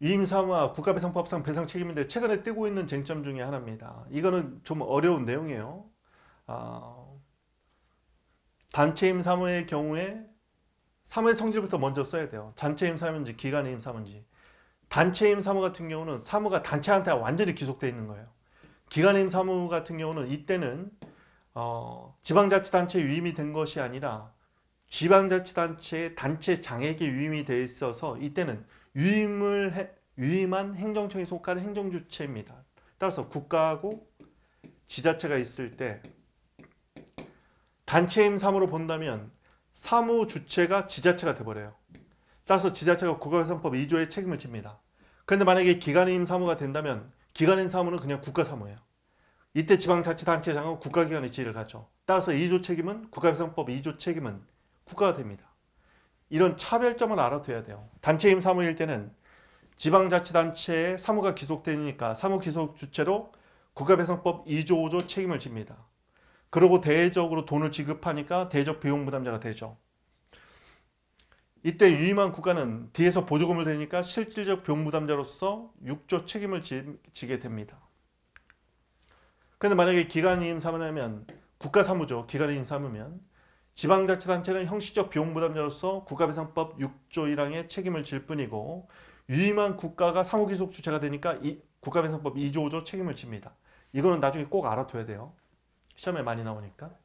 임삼화 국가배상법상 배상 책임인데 최근에 뜨고 있는 쟁점 중에 하나입니다. 이거는 좀 어려운 내용이에요. 어, 단체 임사무의 경우에 사무의 성질부터 먼저 써야 돼요. 단체 임사무인지 기간의 임사무인지. 단체 임사무 같은 경우는 사무가 단체한테 완전히 기속되 있는 거예요. 기간의 임사무 같은 경우는 이때는 어, 지방자치단체 유임이 된 것이 아니라 지방자치단체의 단체 장에게 유임이 되어 있어서 이때는 유임을 해, 유임한 행정청이 속한 행정주체입니다. 따라서 국가하고 지자체가 있을 때 단체임 사무로 본다면 사무 주체가 지자체가 돼버려요. 따라서 지자체가 국가회산법 2조의 책임을 집니다. 그런데 만약에 기관임 사무가 된다면 기관임 사무는 그냥 국가사무예요. 이때 지방자치단체장은 국가기관의 지위를 갖죠. 따라서 2조 책임은 국가회산법 2조 책임은 국가가 됩니다. 이런 차별점을 알아둬야 돼요. 단체임 사무일 때는 지방자치단체의 사무가 기속되니까 사무 기속 주체로 국가배상법 2조 5조 책임을 집니다. 그리고 대외적으로 돈을 지급하니까 대적 비용 부담자가 되죠. 이때 유임한 국가는 뒤에서 보조금을 대니까 실질적 비용 부담자로서 6조 책임을 지게 됩니다. 그런데 만약에 기간임 사무라면 국가사무죠. 기간임 사무면 지방자치단체는 형식적 비용 부담자로서 국가배상법 6조 1항의 책임을 질 뿐이고 위임한 국가가 상호기속 주체가 되니까 국가배상법 2조 5조 책임을 집니다. 이거는 나중에 꼭 알아둬야 돼요. 시험에 많이 나오니까.